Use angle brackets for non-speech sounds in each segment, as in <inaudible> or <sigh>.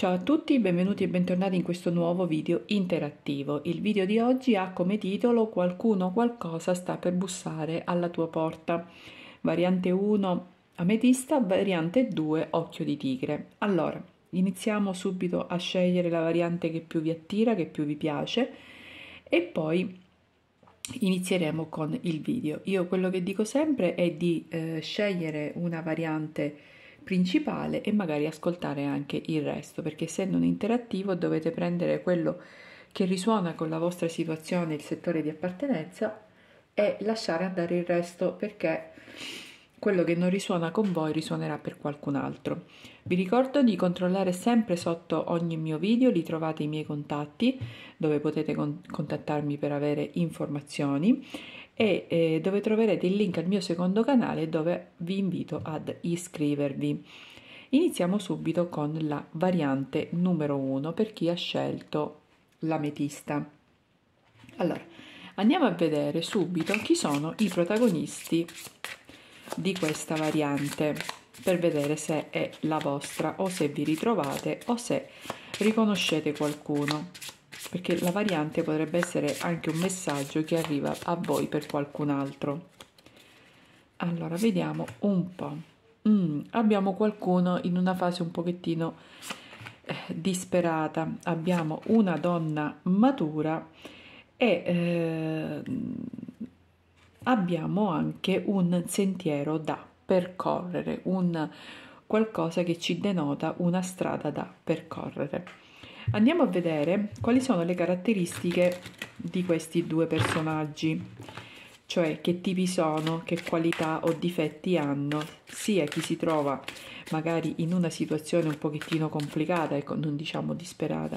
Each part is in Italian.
Ciao a tutti, benvenuti e bentornati in questo nuovo video interattivo. Il video di oggi ha come titolo Qualcuno o qualcosa sta per bussare alla tua porta. Variante 1 ametista, variante 2 occhio di tigre. Allora, iniziamo subito a scegliere la variante che più vi attira, che più vi piace e poi inizieremo con il video. Io quello che dico sempre è di eh, scegliere una variante principale e magari ascoltare anche il resto, perché essendo un interattivo dovete prendere quello che risuona con la vostra situazione, il settore di appartenenza e lasciare andare il resto perché quello che non risuona con voi risuonerà per qualcun altro. Vi ricordo di controllare sempre sotto ogni mio video, li trovate i miei contatti dove potete con- contattarmi per avere informazioni e eh, dove troverete il link al mio secondo canale dove vi invito ad iscrivervi. Iniziamo subito con la variante numero 1 per chi ha scelto l'ametista. Allora, andiamo a vedere subito chi sono i protagonisti di questa variante per vedere se è la vostra o se vi ritrovate o se riconoscete qualcuno perché la variante potrebbe essere anche un messaggio che arriva a voi per qualcun altro. Allora, vediamo un po'. Mm, abbiamo qualcuno in una fase un pochettino eh, disperata, abbiamo una donna matura e eh, abbiamo anche un sentiero da percorrere, un qualcosa che ci denota una strada da percorrere. Andiamo a vedere quali sono le caratteristiche di questi due personaggi, cioè che tipi sono, che qualità o difetti hanno, sia chi si trova magari in una situazione un pochettino complicata, ecco, non diciamo disperata,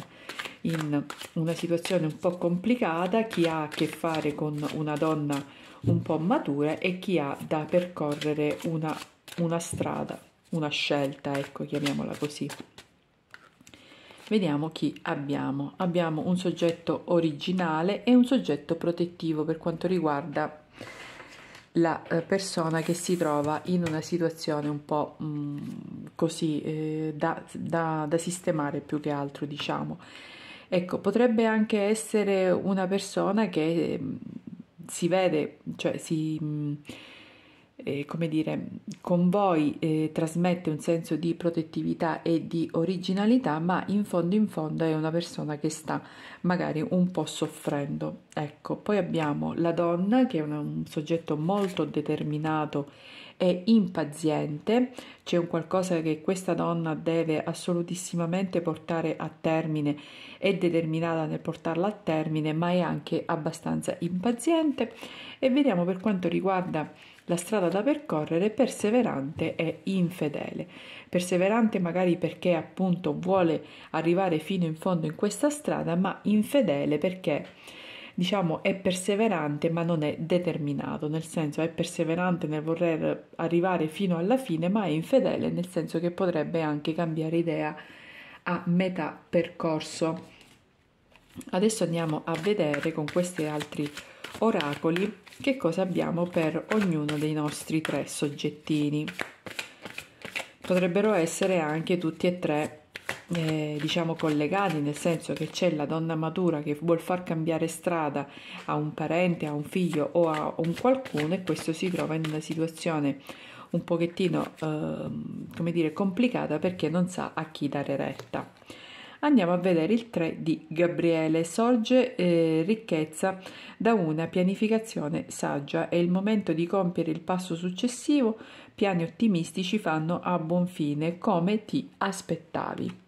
in una situazione un po' complicata, chi ha a che fare con una donna un po' matura e chi ha da percorrere una, una strada, una scelta, ecco, chiamiamola così. Vediamo chi abbiamo. Abbiamo un soggetto originale e un soggetto protettivo per quanto riguarda la eh, persona che si trova in una situazione un po' mh, mm, così eh, da, da, da, sistemare più che altro, diciamo. Ecco, potrebbe anche essere una persona che mm, si vede, cioè si... Mh, mm, eh, come dire, con voi eh, trasmette un senso di protettività e di originalità, ma in fondo in fondo è una persona che sta magari un po' soffrendo. Ecco, poi abbiamo la donna che è una, un soggetto molto determinato e impaziente, c'è un qualcosa che questa donna deve assolutissimamente portare a termine, è determinata nel portarla a termine, ma è anche abbastanza impaziente e vediamo per quanto riguarda la strada da percorrere, perseverante e infedele. Perseverante magari perché appunto vuole arrivare fino in fondo in questa strada, ma infedele perché diciamo è perseverante ma non è determinato, nel senso è perseverante nel voler arrivare fino alla fine, ma è infedele nel senso che potrebbe anche cambiare idea a metà percorso. Adesso andiamo a vedere con questi altri oracoli, che cosa abbiamo per ognuno dei nostri tre soggettini. Potrebbero essere anche tutti e tre eh, diciamo collegati, nel senso che c'è la donna matura che vuol far cambiare strada a un parente, a un figlio o a un qualcuno e questo si trova in una situazione un pochettino, eh, come dire, complicata perché non sa a chi dare retta andiamo a vedere il 3 di Gabriele. Sorge eh, ricchezza da una pianificazione saggia. È il momento di compiere il passo successivo. Piani ottimistici fanno a buon fine come ti aspettavi.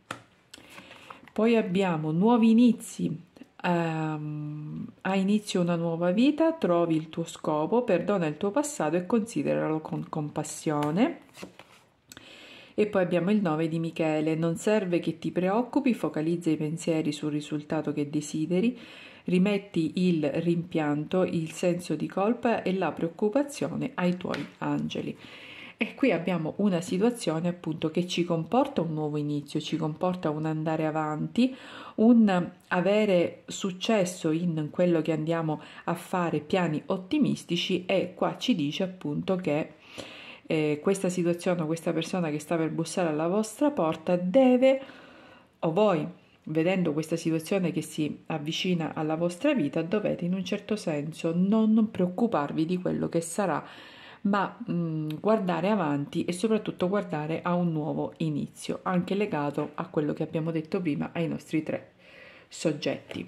Poi abbiamo nuovi inizi. Um, ehm, a inizio una nuova vita, trovi il tuo scopo, perdona il tuo passato e consideralo con compassione. E poi abbiamo il 9 di Michele, non serve che ti preoccupi, focalizza i pensieri sul risultato che desideri, rimetti il rimpianto, il senso di colpa e la preoccupazione ai tuoi angeli. E qui abbiamo una situazione appunto che ci comporta un nuovo inizio, ci comporta un andare avanti, un avere successo in quello che andiamo a fare, piani ottimistici e qua ci dice appunto che eh, questa situazione o questa persona che sta per bussare alla vostra porta deve o voi vedendo questa situazione che si avvicina alla vostra vita dovete in un certo senso non, preoccuparvi di quello che sarà ma mh, mm, guardare avanti e soprattutto guardare a un nuovo inizio anche legato a quello che abbiamo detto prima ai nostri tre soggetti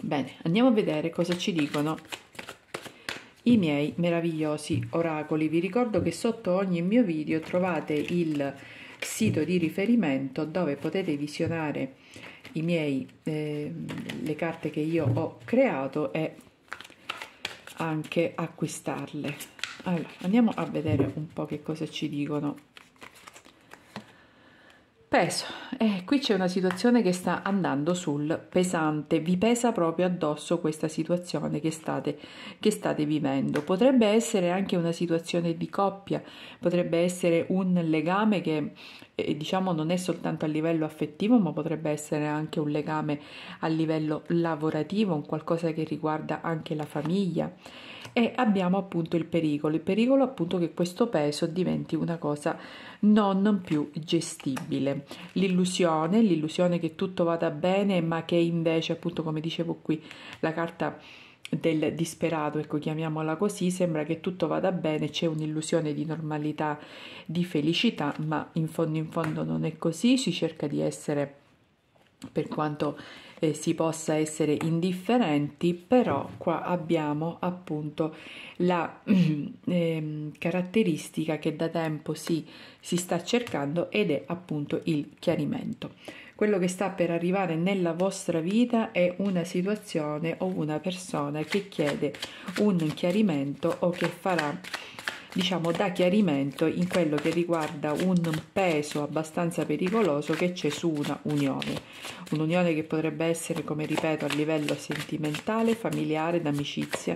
bene andiamo a vedere cosa ci dicono i miei meravigliosi oracoli. Vi ricordo che sotto ogni mio video trovate il sito di riferimento dove potete visionare i miei, eh, le carte che io ho creato e anche acquistarle. Allora, andiamo a vedere un po' che cosa ci dicono peso. Eh, qui c'è una situazione che sta andando sul pesante, vi pesa proprio addosso questa situazione che state, che state vivendo. Potrebbe essere anche una situazione di coppia, potrebbe essere un legame che eh, diciamo non è soltanto a livello affettivo, ma potrebbe essere anche un legame a livello lavorativo, un qualcosa che riguarda anche la famiglia e abbiamo appunto il pericolo, il pericolo appunto che questo peso diventi una cosa non, più gestibile. L'illusione, l'illusione che tutto vada bene, ma che invece appunto come dicevo qui la carta del disperato, ecco chiamiamola così, sembra che tutto vada bene, c'è un'illusione di normalità, di felicità, ma in fondo in fondo non è così, si cerca di essere per quanto eh, si possa essere indifferenti, però qua abbiamo appunto la <clears throat> eh, caratteristica che da tempo si, si sta cercando ed è appunto il chiarimento. Quello che sta per arrivare nella vostra vita è una situazione o una persona che chiede un chiarimento o che farà diciamo dà chiarimento in quello che riguarda un peso abbastanza pericoloso che c'è su una unione, un'unione che potrebbe essere, come ripeto, a livello sentimentale, familiare, d'amicizia,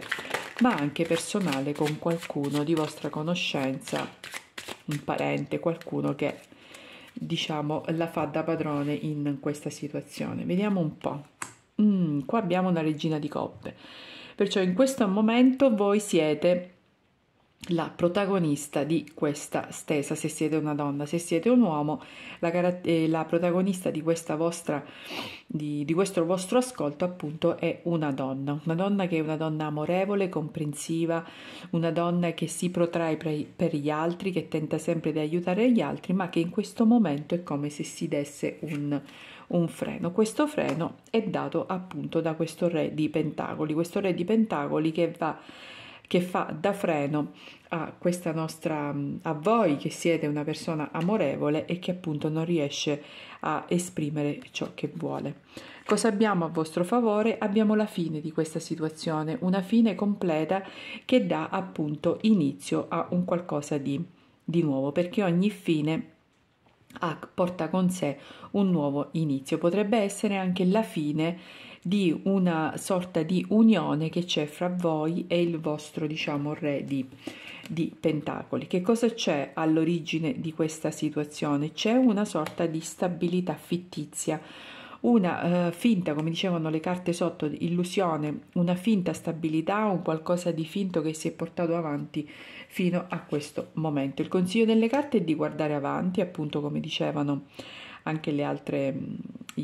ma anche personale con qualcuno di vostra conoscenza, un parente, qualcuno che diciamo la fa da padrone in questa situazione. Vediamo un po'. Mm, qua abbiamo una regina di coppe. Perciò in questo momento voi siete la protagonista di questa stesa, se siete una donna, se siete un uomo, la, eh, la protagonista di, questa vostra, di, di, questo vostro ascolto appunto è una donna, una donna che è una donna amorevole, comprensiva, una donna che si protrae pre- per gli altri, che tenta sempre di aiutare gli altri, ma che in questo momento è come se si desse un, un freno. Questo freno è dato appunto da questo re di pentacoli, questo re di pentacoli che va che fa da freno a questa nostra a voi che siete una persona amorevole e che appunto non riesce a esprimere ciò che vuole. Cosa abbiamo a vostro favore? Abbiamo la fine di questa situazione, una fine completa che dà appunto inizio a un qualcosa di, di nuovo, perché ogni fine ha, porta con sé un nuovo inizio. Potrebbe essere anche la fine di una sorta di unione che c'è fra voi e il vostro, diciamo, re di, di pentacoli. Che cosa c'è all'origine di questa situazione? C'è una sorta di stabilità fittizia una eh, finta, come dicevano le carte sotto, illusione, una finta stabilità, un qualcosa di finto che si è portato avanti fino a questo momento. Il consiglio delle carte è di guardare avanti, appunto come dicevano anche le altre,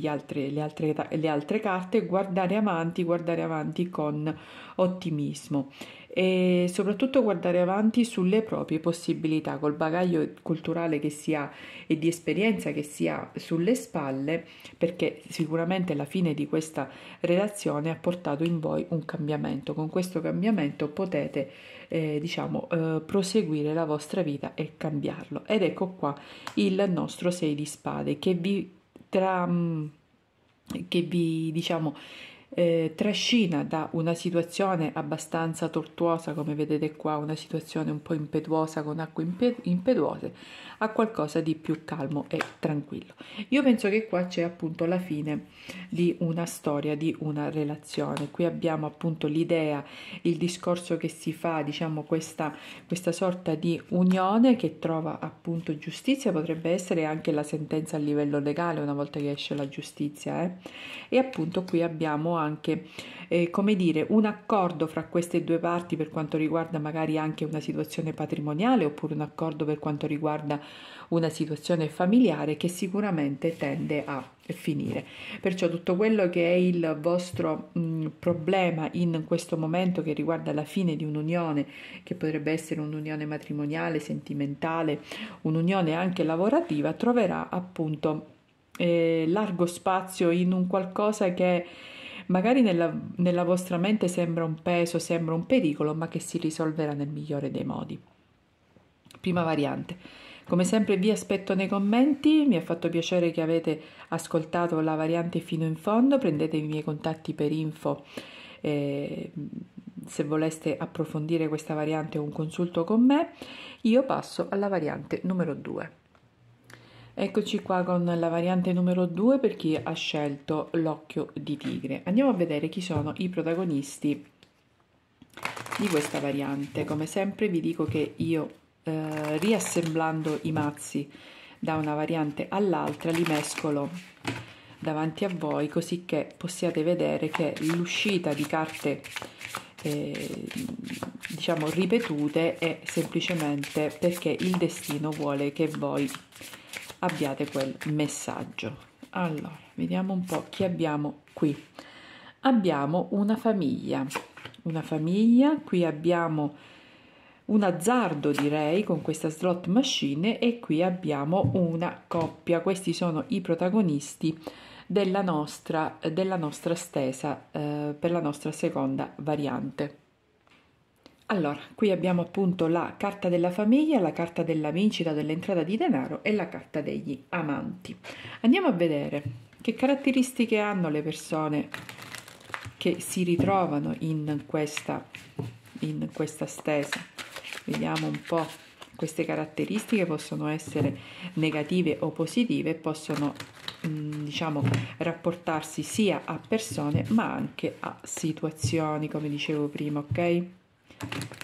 altri, le, altre, le altre carte, guardare avanti, guardare avanti con ottimismo e soprattutto guardare avanti sulle proprie possibilità, col bagaglio culturale che si ha e di esperienza che si ha sulle spalle, perché sicuramente la fine di questa relazione ha portato in voi un cambiamento. Con questo cambiamento potete, eh, diciamo, eh, proseguire la vostra vita e cambiarlo. Ed ecco qua il nostro 6 di spade che vi tra, mm, che vi diciamo eh, trascina da una situazione abbastanza tortuosa, come vedete qua, una situazione un po' impetuosa con acque impetuose, a qualcosa di più calmo e tranquillo. Io penso che qua c'è appunto la fine di una storia, di una relazione. Qui abbiamo appunto l'idea, il discorso che si fa, diciamo questa, questa sorta di unione che trova appunto giustizia, potrebbe essere anche la sentenza a livello legale una volta che esce la giustizia. Eh? E appunto qui abbiamo anche, eh, come dire, un accordo fra queste due parti per quanto riguarda magari anche una situazione patrimoniale oppure un accordo per quanto riguarda una situazione familiare che sicuramente tende a finire. Perciò tutto quello che è il vostro mh, mm, problema in questo momento che riguarda la fine di un'unione, che potrebbe essere un'unione matrimoniale, sentimentale, un'unione anche lavorativa, troverà appunto eh, largo spazio in un qualcosa che magari nella, nella vostra mente sembra un peso, sembra un pericolo, ma che si risolverà nel migliore dei modi. Prima variante. Come sempre vi aspetto nei commenti, mi ha fatto piacere che avete ascoltato la variante fino in fondo, prendete i miei contatti per info. Eh, se voleste approfondire questa variante o un consulto con me, io passo alla variante numero 2. Eccoci qua con la variante numero 2 per chi ha scelto l'occhio di tigre. Andiamo a vedere chi sono i protagonisti di questa variante. Come sempre vi dico che io eh, riassemblando i mazzi da una variante all'altra li mescolo davanti a voi così che possiate vedere che l'uscita di carte eh, diciamo ripetute è semplicemente perché il destino vuole che voi abbiate quel messaggio. Allora, vediamo un po' chi abbiamo qui. Abbiamo una famiglia, una famiglia, qui abbiamo un azzardo direi con questa slot machine e qui abbiamo una coppia, questi sono i protagonisti della nostra, della nostra stesa eh, per la nostra seconda variante. Allora, qui abbiamo appunto la carta della famiglia, la carta della vincita dell'entrata di denaro e la carta degli amanti. Andiamo a vedere che caratteristiche hanno le persone che si ritrovano in questa, in questa stesa. Vediamo un po'. Queste caratteristiche possono essere negative o positive, possono mm, diciamo rapportarsi sia a persone ma anche a situazioni, come dicevo prima, ok?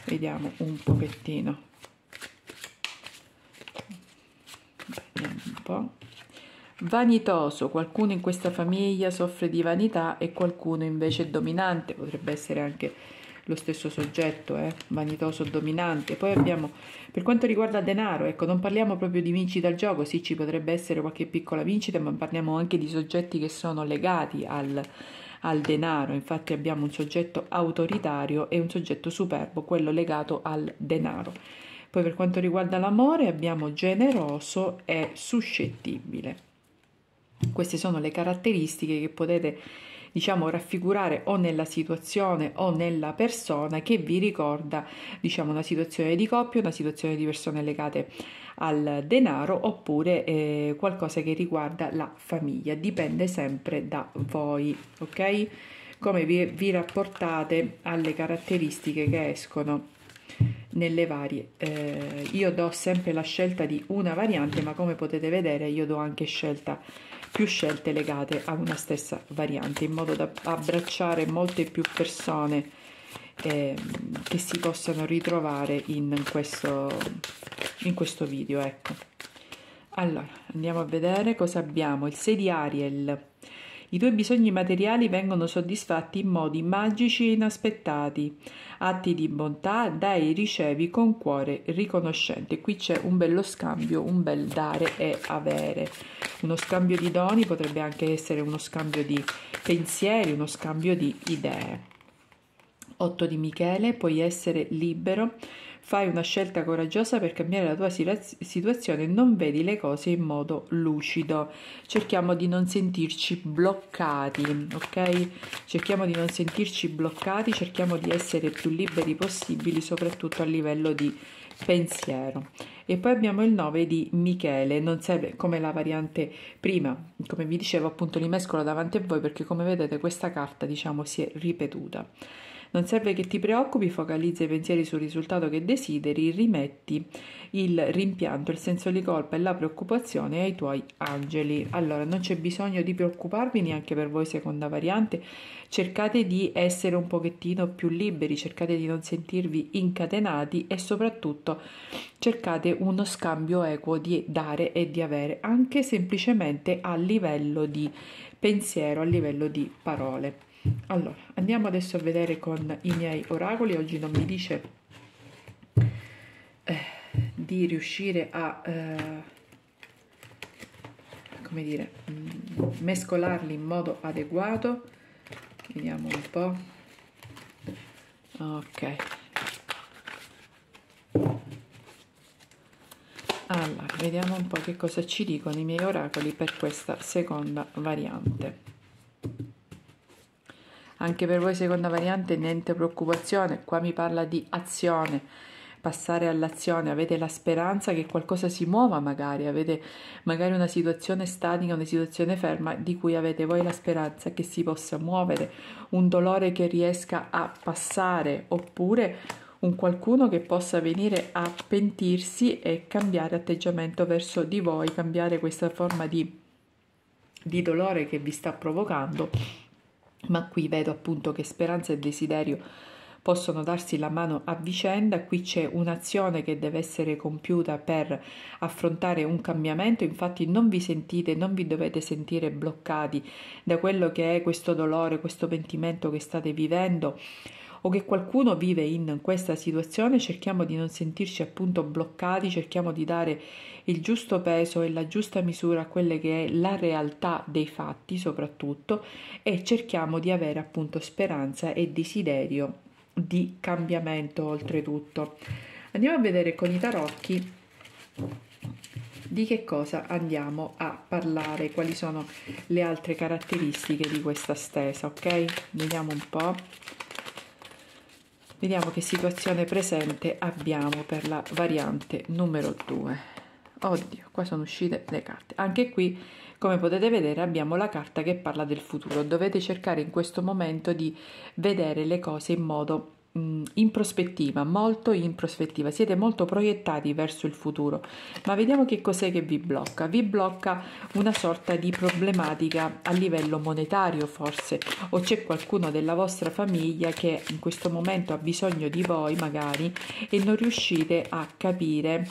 vediamo un pochettino vediamo un po' vanitoso qualcuno in questa famiglia soffre di vanità e qualcuno invece è dominante potrebbe essere anche lo stesso soggetto eh? vanitoso dominante poi abbiamo per quanto riguarda denaro ecco non parliamo proprio di vincita al gioco sì ci potrebbe essere qualche piccola vincita ma parliamo anche di soggetti che sono legati al al denaro, infatti abbiamo un soggetto autoritario e un soggetto superbo, quello legato al denaro. Poi per quanto riguarda l'amore abbiamo generoso e suscettibile. Queste sono le caratteristiche che potete diciamo raffigurare o nella situazione o nella persona che vi ricorda diciamo una situazione di coppia, una situazione di persone legate al denaro oppure eh, qualcosa che riguarda la famiglia, dipende sempre da voi, ok? Come vi, vi rapportate alle caratteristiche che escono nelle varie. Eh, io do sempre la scelta di una variante, ma come potete vedere io do anche scelta più scelte legate a una stessa variante in modo da abbracciare molte più persone eh, che si possano ritrovare in questo, in questo video ecco allora andiamo a vedere cosa abbiamo il 6 di Ariel i tuoi bisogni materiali vengono soddisfatti in modi magici e inaspettati. Atti di bontà dai e ricevi con cuore riconoscente. Qui c'è un bello scambio, un bel dare e avere. Uno scambio di doni potrebbe anche essere uno scambio di pensieri, uno scambio di idee. 8 di Michele, puoi essere libero Fai una scelta coraggiosa per cambiare la tua situazione e non vedi le cose in modo lucido. Cerchiamo di non sentirci bloccati, ok? Cerchiamo di non sentirci bloccati, cerchiamo di essere più liberi possibili, soprattutto a livello di pensiero. E poi abbiamo il 9 di Michele, non serve come la variante prima, come vi dicevo appunto li mescolo davanti a voi perché come vedete questa carta diciamo si è ripetuta. Non serve che ti preoccupi, focalizza i pensieri sul risultato che desideri, rimetti il rimpianto, il senso di colpa e la preoccupazione ai tuoi angeli. Allora, non c'è bisogno di preoccuparvi neanche per voi seconda variante, cercate di essere un pochettino più liberi, cercate di non sentirvi incatenati e soprattutto cercate uno scambio equo di dare e di avere, anche semplicemente a livello di pensiero, a livello di parole. Allora, andiamo adesso a vedere con i miei oracoli. Oggi non mi dice eh, di riuscire a, eh, come dire, mm, mescolarli in modo adeguato. Vediamo un po'. Ok. Allora, vediamo un po' che cosa ci dicono i miei oracoli per questa seconda variante. Anche per voi seconda variante niente preoccupazione, qua mi parla di azione, passare all'azione, avete la speranza che qualcosa si muova magari, avete magari una situazione statica, una situazione ferma di cui avete voi la speranza che si possa muovere, un dolore che riesca a passare oppure un qualcuno che possa venire a pentirsi e cambiare atteggiamento verso di voi, cambiare questa forma di, di dolore che vi sta provocando ma qui vedo appunto che speranza e desiderio possono darsi la mano a vicenda, qui c'è un'azione che deve essere compiuta per affrontare un cambiamento, infatti non vi sentite, non vi dovete sentire bloccati da quello che è questo dolore, questo pentimento che state vivendo o che qualcuno vive in questa situazione, cerchiamo di non sentirci appunto bloccati, cerchiamo di dare il giusto peso e la giusta misura a quella che è la realtà dei fatti soprattutto e cerchiamo di avere appunto speranza e desiderio di cambiamento oltretutto. Andiamo a vedere con i tarocchi di che cosa andiamo a parlare, quali sono le altre caratteristiche di questa stesa, ok? Vediamo un po' vediamo che situazione presente abbiamo per la variante numero 2 oddio qua sono uscite le carte anche qui come potete vedere abbiamo la carta che parla del futuro dovete cercare in questo momento di vedere le cose in modo in prospettiva, molto in prospettiva, siete molto proiettati verso il futuro, ma vediamo che cos'è che vi blocca. Vi blocca una sorta di problematica a livello monetario forse, o c'è qualcuno della vostra famiglia che in questo momento ha bisogno di voi magari e non riuscite a capire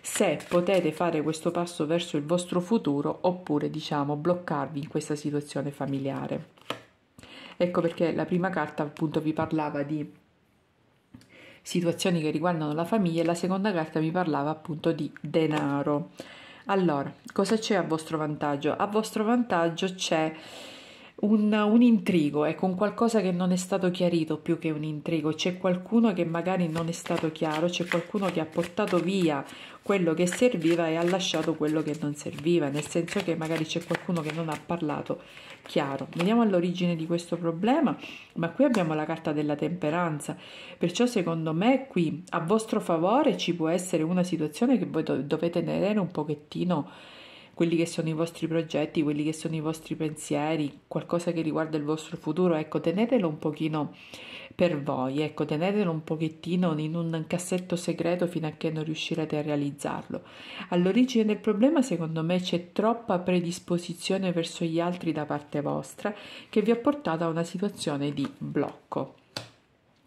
se potete fare questo passo verso il vostro futuro oppure diciamo bloccarvi in questa situazione familiare. Ecco perché la prima carta appunto vi parlava di situazioni che riguardano la famiglia e la seconda carta mi parlava appunto di denaro. Allora, cosa c'è a vostro vantaggio? A vostro vantaggio c'è un, un intrigo, è con qualcosa che non è stato chiarito più che un intrigo, c'è qualcuno che magari non è stato chiaro, c'è qualcuno che ha portato via quello che serviva e ha lasciato quello che non serviva, nel senso che magari c'è qualcuno che non ha parlato chiaro. Veniamo all'origine di questo problema, ma qui abbiamo la carta della temperanza, perciò secondo me qui a vostro favore ci può essere una situazione che voi dovete tenere un pochettino quelli che sono i vostri progetti, quelli che sono i vostri pensieri, qualcosa che riguarda il vostro futuro, ecco, tenetelo un pochino per voi, ecco, tenetelo un pochettino in un cassetto segreto fino a che non riuscirete a realizzarlo. All'origine del problema, secondo me, c'è troppa predisposizione verso gli altri da parte vostra che vi ha portato a una situazione di blocco.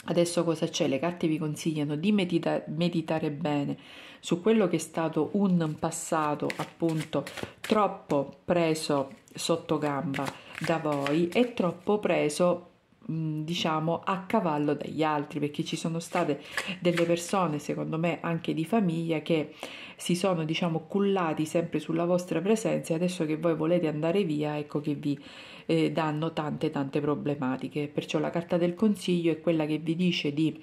Adesso cosa c'è? Le carte vi consigliano di medita- meditare bene su quello che è stato un passato appunto troppo preso sotto gamba da voi e troppo preso Mm, diciamo a cavallo dagli altri perché ci sono state delle persone secondo me anche di famiglia che si sono diciamo cullati sempre sulla vostra presenza e adesso che voi volete andare via ecco che vi eh, danno tante tante problematiche perciò la carta del consiglio è quella che vi dice di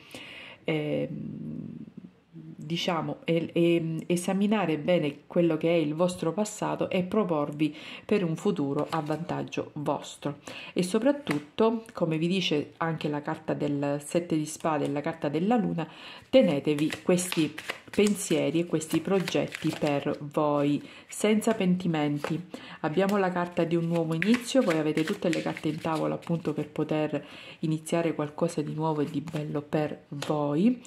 eh, diciamo, e, e, esaminare bene quello che è il vostro passato e proporvi per un futuro a vantaggio vostro. E soprattutto, come vi dice anche la carta del sette di spade e la carta della luna, tenetevi questi pensieri e questi progetti per voi senza pentimenti. Abbiamo la carta di un nuovo inizio, voi avete tutte le carte in tavola appunto per poter iniziare qualcosa di nuovo e di bello per voi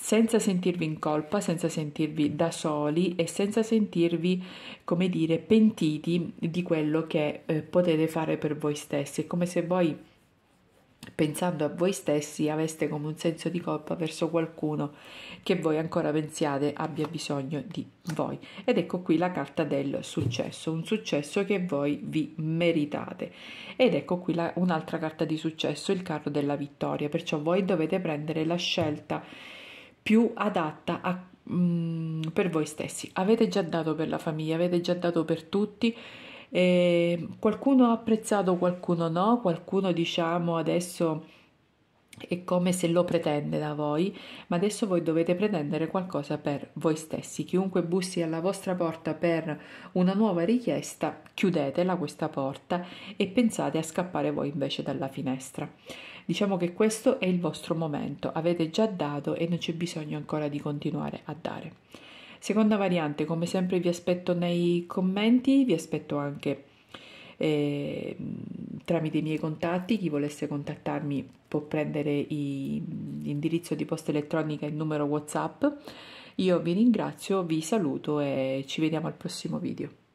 senza sentirvi in colpa, senza sentirvi da soli e senza sentirvi, come dire, pentiti di quello che eh, potete fare per voi stessi. È come se voi pensando a voi stessi aveste come un senso di colpa verso qualcuno che voi ancora pensiate abbia bisogno di voi. Ed ecco qui la carta del successo, un successo che voi vi meritate. Ed ecco qui la, un'altra carta di successo, il carro della vittoria, perciò voi dovete prendere la scelta più adatta a, mh, mm, per voi stessi. Avete già dato per la famiglia, avete già dato per tutti. Eh, qualcuno ha apprezzato, qualcuno no, qualcuno diciamo adesso è come se lo pretende da voi, ma adesso voi dovete pretendere qualcosa per voi stessi. Chiunque bussi alla vostra porta per una nuova richiesta, chiudetela questa porta e pensate a scappare voi invece dalla finestra. Diciamo che questo è il vostro momento, avete già dato e non c'è bisogno ancora di continuare a dare. Seconda variante, come sempre vi aspetto nei commenti, vi aspetto anche eh, tramite i miei contatti, chi volesse contattarmi può prendere i, l'indirizzo di posta elettronica e il numero WhatsApp. Io vi ringrazio, vi saluto e ci vediamo al prossimo video.